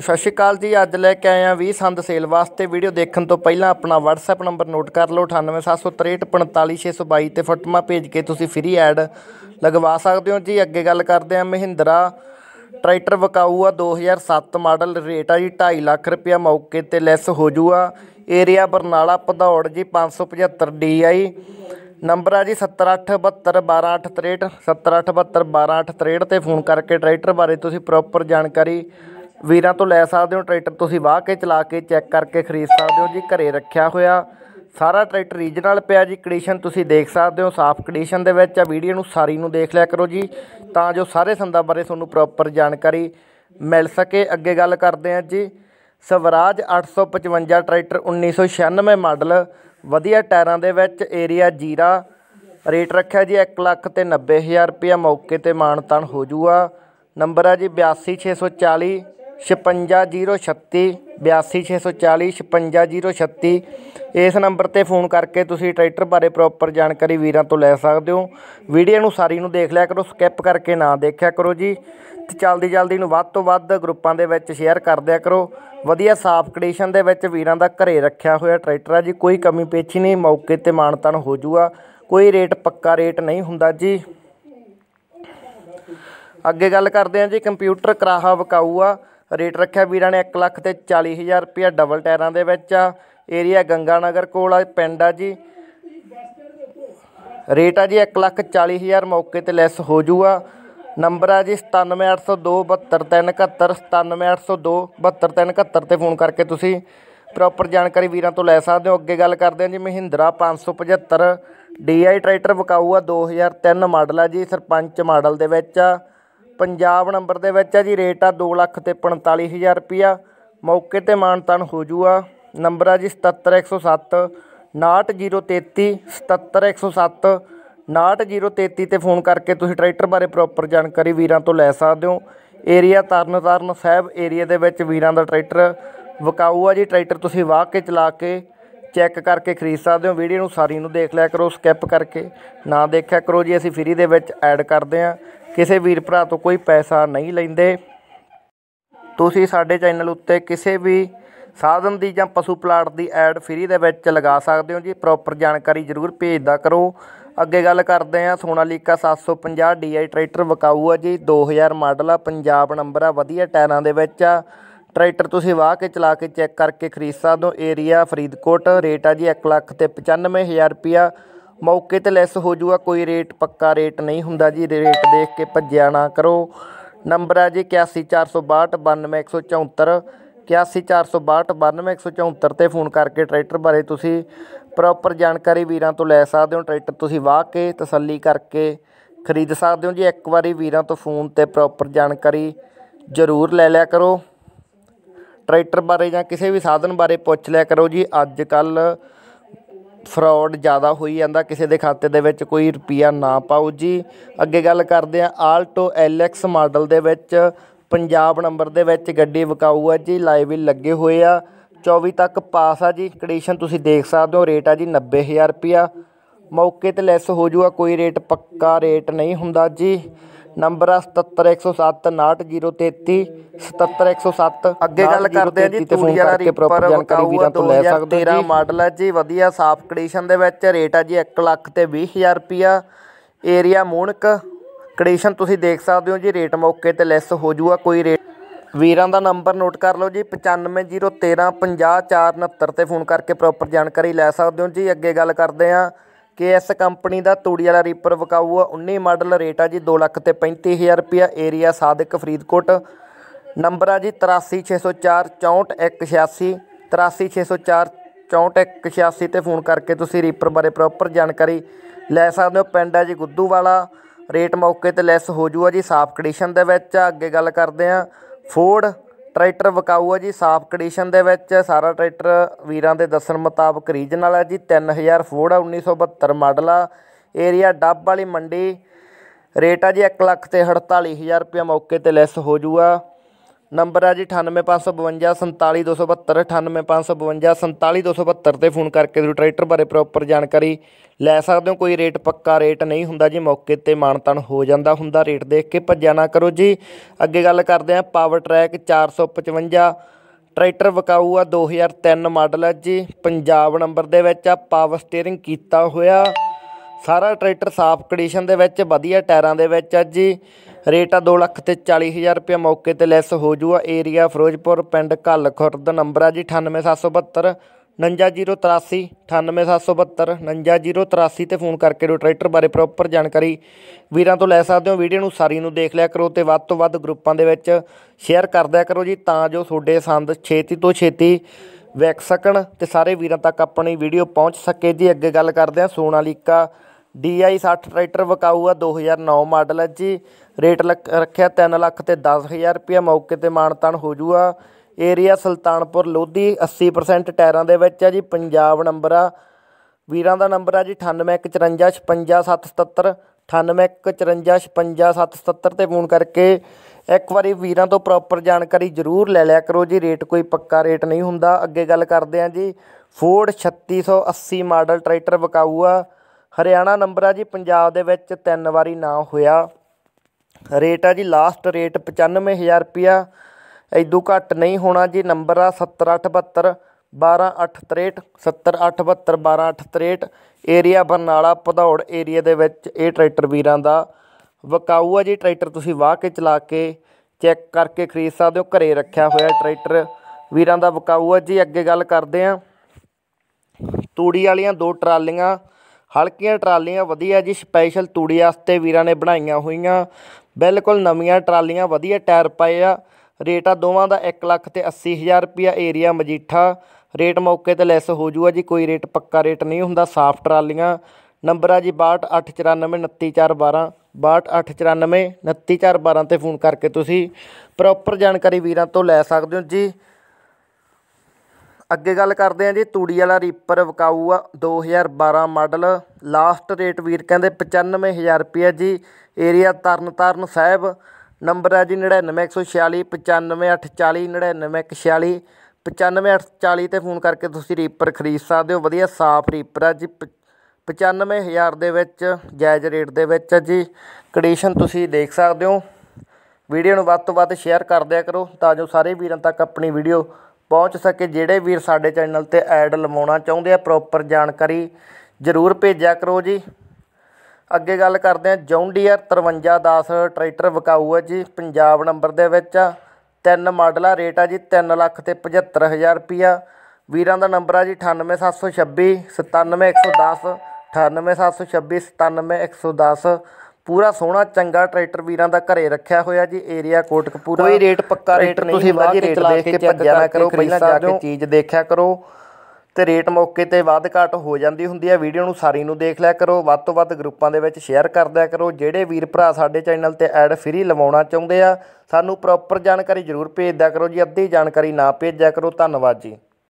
ਸਤਿ ਸ਼੍ਰੀ ਅਕਾਲ ਜੀ ਅੱਜ ਲੈ ਕੇ ਆਏ ਆ 20 ਸੰਦ ਸੇਲ ਵਾਸਤੇ ਵੀਡੀਓ ਦੇਖਣ ਤੋਂ ਪਹਿਲਾਂ ਆਪਣਾ WhatsApp ਨੰਬਰ ਨੋਟ ਕਰ ਲਓ 9876345622 ਤੇ ਫਟਮਾ ਭੇਜ ਕੇ ਤੁਸੀਂ ਫ੍ਰੀ ਐਡ ਲਗਵਾ ਸਕਦੇ ਹੋ ਜੀ ਅੱਗੇ ਗੱਲ ਕਰਦੇ ਆ ਮਹਿੰਦਰਾ ਟਰੈਕਟਰ ਵਕਾਊ ਆ 2007 ਮਾਡਲ ਰੇਟ ਆ ਜੀ 2.5 ਲੱਖ ਰੁਪਿਆ ਮੌਕੇ ਤੇ ਲੈਸ ਹੋ ਜੂਆ ਏਰੀਆ ਬਰਨਾਲਾ ਪਧੌੜ ਜੀ 575 DI ਨੰਬਰ ਆ ਜੀ 7872128863 7872128863 ਤੇ ਫੋਨ ਕਰਕੇ ਟਰੈਕਟਰ ਬਾਰੇ ਤੁਸੀਂ ਪ੍ਰੋਪਰ ਜਾਣਕਾਰੀ ਵੀਰਾਂ ਤੋਂ ਲੈ ਸਕਦੇ ਹੋ ਟਰੈਕਟਰ ਤੁਸੀਂ ਵਾਹ ਕੇ ਚਲਾ ਕੇ ਚੈੱਕ ਕਰਕੇ ਖਰੀਦ ਸਕਦੇ ਹੋ ਜੀ ਘਰੇ ਰੱਖਿਆ ਹੋਇਆ ਸਾਰਾ ਟਰੈਕਟਰ ਰੀਜਨਲ ਪਿਆ ਜੀ ਕੰਡੀਸ਼ਨ ਤੁਸੀਂ ਦੇਖ ਸਕਦੇ ਹੋ ਸਾਫ਼ ਕੰਡੀਸ਼ਨ ਦੇ ਵਿੱਚ ਆ ਵੀਡੀਓ ਨੂੰ ਸਾਰੀ ਨੂੰ ਦੇਖ ਲਿਆ ਕਰੋ ਜੀ ਤਾਂ ਜੋ ਸਾਰੇ ਸੰਦਾਂ ਬਾਰੇ ਤੁਹਾਨੂੰ ਪ੍ਰੋਪਰ ਜਾਣਕਾਰੀ ਮਿਲ ਸਕੇ ਅੱਗੇ ਗੱਲ ਕਰਦੇ ਹਾਂ ਜੀ ਸਵਰਾਜ 855 ਟਰੈਕਟਰ 1996 ਮਾਡਲ ਵਧੀਆ ਟਾਇਰਾਂ ਦੇ ਵਿੱਚ ਏਰੀਆ ਜੀਰਾ ਰੇਟ ਰੱਖਿਆ ਜੀ 1 ਲੱਖ ਤੇ 90000 ਰੁਪਇਆ ਮੌਕੇ ਤੇ ਮਾਨਤਾਨ ਹੋ ਜੂਗਾ ਨੰਬਰ ਆ ਜੀ 82640 ਛਪੰਜਾ ਜੀਰੋ ਬਿਆਸੀ ਛਪੰਜਾ ਇਸ ਨੰਬਰ 'ਤੇ ਫੋਨ ਕਰਕੇ ਤੁਸੀਂ ਟਰੈਕਟਰ ਬਾਰੇ ਪ੍ਰੋਪਰ ਜਾਣਕਾਰੀ ਵੀਰਾਂ ਤੋਂ ਲੈ ਸਕਦੇ ਹੋ ਵੀਡੀਓ ਨੂੰ ਸਾਰੀ ਨੂੰ ਦੇਖ ਲਿਆ ਕਰੋ ਸਕਿਪ ਕਰਕੇ ਨਾ ਦੇਖਿਆ ਕਰੋ ਜੀ ਤੇ ਜਲਦੀ ਜਲਦੀ ਨੂੰ ਵੱਧ ਤੋਂ ਵੱਧ ਗਰੁੱਪਾਂ ਦੇ ਵਿੱਚ ਸ਼ੇਅਰ ਕਰ ਦਿਆ ਕਰੋ ਵਧੀਆ ਸਾਫ ਕੰਡੀਸ਼ਨ ਦੇ ਵਿੱਚ ਵੀਰਾਂ ਦਾ ਘਰੇ ਰੱਖਿਆ ਹੋਇਆ ਟਰੈਕਟਰ ਆ ਜੀ ਕੋਈ ਕਮੀ ਪੇਚੀ ਨਹੀਂ ਮੌਕੇ ਤੇ ਮਾਨਤਨ ਹੋ ਜੂਗਾ ਕੋਈ ਰੇਟ ਪੱਕਾ ਰੇਟ ਨਹੀਂ ਹੁੰਦਾ ਜੀ ਅੱਗੇ ਗੱਲ ਕਰਦੇ ਹਾਂ ਜੀ ਕੰਪਿਊਟਰ ਕਰਾਹਾ ਵਕਾਊ ਆ ਰੇਟ ਰੱਖਿਆ ਵੀਰਾਂ ਨੇ 1 ਲੱਖ ਤੇ 40000 ਰੁਪਇਆ ਡਬਲ ਟਾਇਰਾਂ ਦੇ ਵਿੱਚ ਆ ਏਰੀਆ ਨਗਰ ਕੋਲ ਆ ਪਿੰਡ ਆ ਜੀ ਰੇਟ ਆ ਜੀ 1 ਲੱਖ 40000 ਮੌਕੇ ਤੇ ਲੈਸ ਹੋ ਜੂਗਾ ਨੰਬਰ ਆ ਜੀ 9782272371 9782272371 ਤੇ ਫੋਨ ਕਰਕੇ ਤੁਸੀਂ ਪ੍ਰੋਪਰ ਜਾਣਕਾਰੀ ਵੀਰਾਂ ਤੋਂ ਲੈ ਸਕਦੇ ਹੋ ਅੱਗੇ ਗੱਲ ਕਰਦੇ ਹਾਂ ਜੀ ਮਹਿੰਦਰਾ 575 DI ਟਰੈਕਟਰ ਵਿਕਾਊ ਆ 2003 ਮਾਡਲ ਆ ਜੀ ਸਰਪੰਚ ਮਾਡਲ ਦੇ ਵਿੱਚ ਆ ਪੰਜਾਬ ਨੰਬਰ ਦੇ ਵਿੱਚ ਹੈ ਜੀ ਰੇਟ ਆ 2 ਲੱਖ ਤੇ 45000 ਰੁਪਿਆ ਮੌਕੇ ਤੇ ਮਾਨਤਨ ਹੋ ਜੂਆ ਨੰਬਰ ਆ ਜੀ 77107 6033 77107 ਤੇ ਫੋਨ ਕਰਕੇ ਤੁਸੀਂ ਟਰੈਕਟਰ ਬਾਰੇ ਪ੍ਰੋਪਰ ਜਾਣਕਾਰੀ ਵੀਰਾਂ ਤੋਂ ਲੈ ਸਕਦੇ ਹੋ ਏਰੀਆ ਤਰਨਤਾਰਨ ਸਾਹਿਬ ਏਰੀਆ ਦੇ ਵਿੱਚ ਵੀਰਾਂ ਦਾ ਟਰੈਕਟਰ ਵਿਕਾਊ ਆ ਜੀ ਟਰੈਕਟਰ ਤੁਸੀਂ ਵਾਹ ਕੇ ਚਲਾ ਕੇ ਚੈੱਕ ਕਰਕੇ ਖਰੀਦ ਸਕਦੇ ਹੋ ਵੀਡੀਓ ਨੂੰ ਸਾਰੀ ਨੂੰ ਦੇਖ ਲਿਆ ਕਰੋ ਸਕਿਪ ਕਰਕੇ ਨਾ ਦੇਖਿਆ ਕਰੋ ਜੀ ਅਸੀਂ ਫ੍ਰੀ ਦੇ ਵਿੱਚ ਐਡ ਕਰਦੇ ਆਂ ਕਿਸੇ ਵੀਰ ਭਰਾ ਤੋਂ ਕੋਈ ਪੈਸਾ ਨਹੀਂ ਲੈਂਦੇ ਤੁਸੀਂ ਸਾਡੇ ਚੈਨਲ ਉੱਤੇ ਕਿਸੇ ਵੀ ਸਾਧਨ ਦੀ ਜਾਂ ਪਸ਼ੂ ਪਲਾਟ ਦੀ ਐਡ ਫ੍ਰੀ ਦੇ ਵਿੱਚ ਲਗਾ ਸਕਦੇ ਹੋ ਜੀ ਪ੍ਰੋਪਰ ਜਾਣਕਾਰੀ ਜ਼ਰੂਰ ਭੇਜਦਾ ਕਰੋ ਅੱਗੇ ਗੱਲ ਕਰਦੇ ਹਾਂ ਸੋਨਾਲੀਕਾ 750 DI ਟਰੈਕਟਰ ਵਕਾਊ ਆ ਜੀ 2000 ਮਾਡਲ ਆ ਪੰਜਾਬ ਨੰਬਰ ਆ ਵਧੀਆ ਟਾਇਰਾਂ ਦੇ ਵਿੱਚ ਆ ਟਰੈਕਟਰ ਤੁਸੀਂ ਵਾਹ ਕੇ ਚਲਾ ਕੇ ਚੈੱਕ ਕਰਕੇ ਖਰੀਦ ਸਕਦੇ ਹੋ ਏਰੀਆ ਫਰੀਦਕੋਟ ਰੇਟ ਆ ਜੀ 1 ਲੱਖ ਤੇ 95000 ਰੁਪਿਆ ਮੌਕੇ ਤੇ ਲੈਸ ਹੋ ਜੂਗਾ ਕੋਈ ਰੇਟ ਪੱਕਾ ਰੇਟ ਨਹੀਂ ਹੁੰਦਾ ਜੀ ਰੇਟ ਦੇਖ ਕੇ ਭੱਜਿਆ ਨਾ ਕਰੋ ਨੰਬਰ ਆ ਜੀ 8142629174 8142629174 ਤੇ ਫੋਨ ਕਰਕੇ ਟਰੈਕਟਰ ਬਾਰੇ ਤੁਸੀਂ ਪ੍ਰੋਪਰ ਜਾਣਕਾਰੀ ਵੀਰਾਂ ਤੋਂ ਲੈ ਸਕਦੇ ਹੋ ਟਰੈਕਟਰ ਤੁਸੀਂ ਵਾਹ ਕੇ ਤਸੱਲੀ ਕਰਕੇ ਖਰੀਦ ਸਕਦੇ ਹੋ ਜੀ ਇੱਕ ਵਾਰੀ ਵੀਰਾਂ ਤੋਂ ਫੋਨ ਤੇ ਪ੍ਰੋਪਰ ਜਾਣਕਾਰੀ ਜ਼ਰੂਰ ਲੈ ਲਿਆ ਕਰੋ ਟਰੈਕਟਰ ਬਾਰੇ ਜਾਂ ਕਿਸੇ ਵੀ ਸਾਧਨ ਬਾਰੇ ਪੁੱਛ ਲਿਆ ਕਰੋ ਜੀ ਅੱਜ ਕੱਲ੍ਹ ਫਰਾਡ ਜ਼ਿਆਦਾ ਹੋਈ ਜਾਂਦਾ ਕਿਸੇ ਦੇ ਖਾਤੇ ਦੇ ਵਿੱਚ ਕੋਈ ਰੁਪਿਆ ਨਾ ਪਾਓ ਜੀ ਅੱਗੇ ਗੱਲ ਕਰਦੇ ਆ ਆਲਟੋ ਐਲਐਕਸ ਮਾਡਲ ਦੇ ਵਿੱਚ ਪੰਜਾਬ ਨੰਬਰ ਦੇ ਵਿੱਚ ਗੱਡੀ ਵਿਕਾਊ ਆ ਜੀ ਲਾਈਵ ਲੱਗੇ ਹੋਏ ਆ 24 ਤੱਕ ਪਾਸ ਆ ਜੀ ਕੰਡੀਸ਼ਨ ਤੁਸੀਂ ਦੇਖ ਸਕਦੇ ਹੋ ਰੇਟ ਆ ਜੀ 90000 ਰੁਪਿਆ ਮੌਕੇ ਤੇ ਲੈਸ ਹੋ ਜੂਗਾ ਕੋਈ ਰੇਟ ਪੱਕਾ ਰੇਟ ਨਹੀਂ ਹੁੰਦਾ ਜੀ ਨੰਬਰ ਆ 77107 69033 77107 ਅੱਗੇ ਗੱਲ ਕਰਦੇ ਆ ਜੀ ਤੂੜੀ ਵਾਲਾ ਰੀਪਰ ਜਾਣਕਾਰੀ ਵੀ ਤੋਂ ਲੈ ਸਕਦੇ ਜੀ 13 ਮਾਡਲ ਹੈ ਜੀ ਵਧੀਆ ਸਾਫ ਕੰਡੀਸ਼ਨ ਦੇ ਵਿੱਚ ਰੇਟ ਆ ਜੀ 1 ਲੱਖ ਤੇ 20000 ਰੁਪਿਆ ਏਰੀਆ ਮੂਣਕ ਕੰਡੀਸ਼ਨ ਤੁਸੀਂ ਦੇਖ ਸਕਦੇ ਹੋ ਜੀ ਰੇਟ ਮੌਕੇ ਤੇ ਲੈਸ ਹੋ ਜੂਗਾ ਕੋਈ ਰੇਟ ਵੀਰਾਂ ਦਾ ਨੰਬਰ ਨੋਟ ਕਰ ਲਓ ਜੀ 9501350469 ਤੇ ਫੋਨ ਕਰਕੇ ਪ੍ਰੋਪਰ ਜਾਣਕਾਰੀ ਲੈ ਸਕਦੇ ਹੋ ਜੀ ਅੱਗੇ ਗੱਲ ਕਰਦੇ ਆਂ ਇਸ ਕੰਪਨੀ ਦਾ ਤੂੜੀ ਵਾਲਾ ਰੀਪਰ ਵਕਾਊ ਆ 19 ਮਾਡਲ ਰੇਟ ਆ ਜੀ 2 ਲੱਖ ਤੇ 35000 ਰੁਪਿਆ ਏਰੀਆ ਸਾਦਿਕ ਫਰੀਦਕੋਟ ਨੰਬਰ ਆ ਜੀ 83604 64186 ਤੇ ਫੋਨ ਕਰਕੇ ਤੁਸੀਂ ਰੀਪਰ ਬਾਰੇ ਪ੍ਰੋਪਰ ਜਾਣਕਾਰੀ ਲੈ ਸਕਦੇ ਹੋ ਪਿੰਡ ਆ ਜੀ ਗੁੱਦੂ ਵਾਲਾ ਰੇਟ ਮੌਕੇ ਤੇ ਲੈਸ ਹੋ ਜੂਗਾ ਜੀ ਸਾਫ ਕੰਡੀਸ਼ਨ ਦੇ ਵਿੱਚ ਅੱਗੇ ਗੱਲ ਕਰਦੇ ਆ ਫੋਰਡ ਟਰੈਕਟਰ ਵਕਾਊ ਹੈ ਜੀ ਸਾਫ ਕੰਡੀਸ਼ਨ ਦੇ ਵਿੱਚ ਸਾਰਾ ਟਰੈਕਟਰ ਵੀਰਾਂ ਦੇ ਦੱਸਣ ਮੁਤਾਬਕ ਰੀਜਨਲ ਹੈ ਜੀ 3000 ਫੋਰਡ 1972 ਮਾਡਲ ਆ ਏਰੀਆ ਡੱਬ ਵਾਲੀ ਮੰਡੀ ਰੇਟ ਆ ਜੀ 1 ਲੱਖ ਤੇ 48000 ਰੁਪਏ ਮੌਕੇ ਤੇ ਲੈਸ ਹੋ ਜੂਗਾ ਨੰਬਰ ਹੈ ਜੀ 9855547272 9855547272 ਤੇ ਫੋਨ ਕਰਕੇ ਤੁਸੀਂ ਟਰੈਕਟਰ ਬਾਰੇ ਪ੍ਰੋਪਰ ਜਾਣਕਾਰੀ ਲੈ ਸਕਦੇ ਹੋ ਕੋਈ ਰੇਟ ਪੱਕਾ ਰੇਟ ਨਹੀਂ ਹੁੰਦਾ ਜੀ ਮੌਕੇ ਤੇ ਮਾਨਤਨ ਹੋ ਜਾਂਦਾ ਹੁੰਦਾ ਰੇਟ ਦੇਖ ਕੇ ਭੱਜਿਆ ਨਾ ਕਰੋ ਜੀ ਅੱਗੇ ਗੱਲ ਕਰਦੇ ਆ ਪਾਵਰ ਟਰੈਕ 455 ਟਰੈਕਟਰ ਵਕਾਊ ਆ 2003 ਮਾਡਲ ਹੈ ਜੀ ਪੰਜਾਬ ਨੰਬਰ ਦੇ ਵਿੱਚ ਆ ਪਾਵਰ ਸਟੀering ਕੀਤਾ ਹੋਇਆ ਸਾਰਾ ਟਰੈਕਟਰ ਸਾਫ਼ ਕੰਡੀਸ਼ਨ ਦੇ ਵਿੱਚ ਵਧੀਆ ਟਾਇਰਾਂ ਦੇ ਵਿੱਚ ਆ ਜੀ ਰੇਟ ਆ 2 ਲੱਖ ਤੇ 40000 ਰੁਪਏ ਮੌਕੇ ਤੇ ਲੈਸ ਹੋ ਜੂਗਾ ਏਰੀਆ ਫਿਰੋਜ਼ਪੁਰ ਪਿੰਡ ਕੱਲ ਖੁਰਦ ਨੰਬਰ ਆ ਜੀ 98772 99083 98772 9083 ਤੇ ਫੋਨ ਕਰਕੇ ਲੋ ਟਰੈਕਟਰ ਬਾਰੇ ਪ੍ਰੋਪਰ ਜਾਣਕਾਰੀ ਵੀਰਾਂ ਤੋਂ ਲੈ ਸਕਦੇ ਹੋ ਵੀਡੀਓ ਨੂੰ ਸਾਰੀ ਨੂੰ ਦੇਖ ਲਿਆ ਕਰੋ ਤੇ ਵੱਧ ਤੋਂ ਵੱਧ ਗਰੁੱਪਾਂ ਦੇ ਵਿੱਚ ਸ਼ੇਅਰ ਕਰ ਦਿਆ ਕਰੋ ਜੀ ਤਾਂ ਜੋ ਤੁਹਾਡੇ ਸੰਦ ਛੇਤੀ ਤੋਂ ਛੇਤੀ ਵੇਖ ਸਕਣ ਤੇ ਸਾਰੇ ਵੀਰਾਂ ਤੱਕ ਆਪਣੀ ਵੀਡੀਓ ਪਹੁੰਚ ਸਕੇ ਜੀ ਅੱਗੇ ਗੱਲ ਕਰਦੇ ਆ ਸੋਨਾਲੀਕਾ DI 60 ਟਰੈਕਟਰ ਵਕਾਊ ਆ 2009 ਮਾਡਲ ਹੈ ਜੀ ਰੇਟ ਰੱਖਿਆ 3 ਲੱਖ ਤੇ 10000 ਰੁਪਏ ਮੌਕੇ ਤੇ ਮਾਨਤਾਨ ਹੋ ਜੂਗਾ ਏਰੀਆ ਸੁਲਤਾਨਪੁਰ ਲੋਧੀ 80% ਟਾਇਰਾਂ ਦੇ ਵਿੱਚ ਆ ਜੀ ਪੰਜਾਬ ਨੰਬਰ ਆ ਵੀਰਾਂ ਦਾ ਨੰਬਰ ਆ ਜੀ 9815556777 9815556777 ਤੇ ਫੋਨ ਕਰਕੇ ਇੱਕ ਵਾਰੀ ਵੀਰਾਂ ਤੋਂ ਪ੍ਰੋਪਰ ਜਾਣਕਾਰੀ ਜ਼ਰੂਰ ਲੈ ਲਿਆ ਕਰੋ ਜੀ ਰੇਟ ਕੋਈ ਪੱਕਾ ਰੇਟ ਨਹੀਂ ਹੁੰਦਾ ਅੱਗੇ ਗੱਲ ਕਰਦੇ ਆ ਜੀ ਫੋਰਡ 3680 ਮਾਡਲ ਟਰੈਕਟਰ ਵਕਾਊ ਆ ਹਰਿਆਣਾ ਨੰਬਰ ਆ ਜੀ ਪੰਜਾਬ ਦੇ ਵਿੱਚ ਤਿੰਨ ਵਾਰੀ ਨਾ ਹੋਇਆ ਰੇਟ ਆ ਜੀ ਲਾਸਟ ਰੇਟ 95000 ਰੁਪਿਆ ਐਦੋਂ ਘੱਟ ਨਹੀਂ ਹੋਣਾ ਜੀ ਨੰਬਰ ਆ 7872 12863 7872 ਏਰੀਆ ਬਰਨਾਲਾ ਭਦੌੜ ਏਰੀਆ ਦੇ ਵਿੱਚ ਇਹ ਟਰੈਕਟਰ ਵੀਰਾਂ ਦਾ ਵਕਾਊ ਆ ਜੀ ਟਰੈਕਟਰ ਤੁਸੀਂ ਵਾਹ ਕੇ ਚਲਾ ਕੇ ਚੈੱਕ ਕਰਕੇ ਖਰੀਦ ਸਕਦੇ ਹੋ ਘਰੇ ਰੱਖਿਆ ਹੋਇਆ ਟਰੈਕਟਰ ਵੀਰਾਂ ਦਾ ਵਕਾਊ ਆ ਜੀ ਅੱਗੇ ਗੱਲ ਕਰਦੇ ਆ ਤੂੜੀ ਵਾਲੀਆਂ ਦੋ ਟਰਾਲੀਆਂ ਹਲਕੀਆਂ ਟਰਾਲੀਆਂ ਵਧੀਆ ਜੀ ਸਪੈਸ਼ਲ ਤੂੜੀ ਵਾਸਤੇ ਵੀਰਾਂ ਨੇ ਬਣਾਈਆਂ ਹੋਈਆਂ ਬਿਲਕੁਲ ਨਵੀਆਂ ਟਰਾਲੀਆਂ ਵਧੀਆ ਟਾਇਰ ਪਏ ਆ ਰੇਟ ਆ ਦੋਵਾਂ ਦਾ 1 ਲੱਖ ਤੇ 80 ਹਜ਼ਾਰ ਰੁਪਿਆ ਏਰੀਆ ਮਜੀਠਾ ਰੇਟ ਮੌਕੇ ਤੇ ਲੈਸ ਹੋ ਜੂਗਾ ਜੀ ਕੋਈ ਰੇਟ ਪੱਕਾ ਰੇਟ ਨਹੀਂ ਹੁੰਦਾ ਸਾਫ ਟਰਾਲੀਆਂ ਨੰਬਰ ਆ ਜੀ 6284929412 6284929412 ਤੇ ਫੋਨ ਕਰਕੇ ਤੁਸੀਂ ਪ੍ਰੋਪਰ ਜਾਣਕਾਰੀ ਵੀਰਾਂ ਤੋਂ ਲੈ ਸਕਦੇ ਹੋ ਜੀ ਅੱਗੇ ਗੱਲ ਕਰਦੇ ਆਂ ਜੀ ਤੂੜੀ ਵਾਲਾ ਰੀਪਰ ਵਕਾਊ ਆ 2012 ਮਾਡਲ ਲਾਸਟ ਰੇਟ ਵੀਰ ਕਹਿੰਦੇ 95000 ਰੁਪਏ ਜੀ ਏਰੀਆ ਤਰਨਤਾਰਨ ਸਾਹਿਬ ਨੰਬਰ ਹੈ ਜੀ 99146 95840 99146 95840 ਤੇ ਫੋਨ ਕਰਕੇ ਤੁਸੀਂ ਰੀਪਰ ਖਰੀਦ ਸਕਦੇ ਹੋ ਵਧੀਆ ਸਾਫ਼ ਰੀਪਰ ਆ ਜੀ 95000 ਦੇ ਵਿੱਚ ਜਾਇਜ਼ ਰੇਟ ਦੇ ਵਿੱਚ ਆ ਜੀ ਕੰਡੀਸ਼ਨ ਤੁਸੀਂ ਦੇਖ ਸਕਦੇ ਹੋ ਵੀਡੀਓ ਨੂੰ ਵੱਧ ਤੋਂ ਵੱਧ ਸ਼ੇਅਰ ਕਰ ਦਿਆ ਕਰੋ ਤਾਂ ਜੋ ਸਾਰੇ ਵੀਰਾਂ ਤੱਕ ਆਪਣੀ ਵੀਡੀਓ ਪਹੁੰਚ ਸਕੇ ਜਿਹੜੇ ਵੀਰ ਸਾਡੇ ਚੈਨਲ ਤੇ ਐਡ ਲਵਾਉਣਾ ਚਾਹੁੰਦੇ ਆ ਪ੍ਰੋਪਰ ਜਾਣਕਾਰੀ ਜ਼ਰੂਰ ਭੇਜਿਆ ਕਰੋ ਜੀ ਅੱਗੇ ਗੱਲ ਕਰਦੇ ਆ ਜੌਂਡੀਅਰ 5310 ਟਰੈਕਟਰ ਵਿਕਾਊ ਹੈ ਜੀ ਪੰਜਾਬ ਨੰਬਰ ਦੇ ਵਿੱਚ ਆ ਤਿੰਨ ਮਾਡਲ ਆ ਰੇਟ ਆ ਜੀ 3 ਲੱਖ ਤੇ 75000 ਰੁਪਿਆ ਵੀਰਾਂ ਦਾ ਨੰਬਰ ਆ ਜੀ 98726 97110 98726 97110 ਪੂਰਾ ਸੋਹਣਾ ਚੰਗਾ ਟਰੈਕਟਰ ਵੀਰਾਂ ਦਾ ਘਰੇ ਰੱਖਿਆ ਹੋਇਆ ਜੀ ਏਰੀਆ ਕੋਟਕਪੂਰਾ ਕੋਈ ਰੇਟ ਪੱਕਾ ਰੇਟ ਨਹੀਂ ਤੁਸੀਂ ਵਾਜੀ ਰੇਟ ਦੇਖ ਕੇ ਭੱਜਿਆ ਨਾ ਕਰੋ ਪਹਿਲਾਂ ਜਾ ਕੇ ਚੀਜ਼ ਦੇਖਿਆ ਕਰੋ ਤੇ ਰੇਟ ਮੌਕੇ ਤੇ ਵੱਧ ਘਟ ਹੋ ਜਾਂਦੀ ਹੁੰਦੀ ਹੈ ਵੀਡੀਓ ਨੂੰ ਸਾਰੀ ਨੂੰ ਦੇਖ ਲਿਆ ਕਰੋ ਵੱਧ ਤੋਂ ਵੱਧ ਗਰੁੱਪਾਂ ਦੇ ਵਿੱਚ ਸ਼ੇਅਰ ਕਰ ਦਿਆ ਕਰੋ ਜਿਹੜੇ ਵੀਰ ਭਰਾ ਸਾਡੇ ਚੈਨਲ ਤੇ ਐਡ ਫ੍ਰੀ ਲਵਾਉਣਾ ਚਾਹੁੰਦੇ ਆ ਸਾਨੂੰ ਪ੍ਰੋਪਰ ਜਾਣਕਾਰੀ ਜ਼ਰੂਰ ਭੇਜ ਦਿਆ ਕਰੋ ਜੀ ਅੱਧੀ ਜਾਣਕਾਰੀ ਨਾ ਭੇਜਿਆ ਕਰੋ ਧੰਨਵਾਦ ਜੀ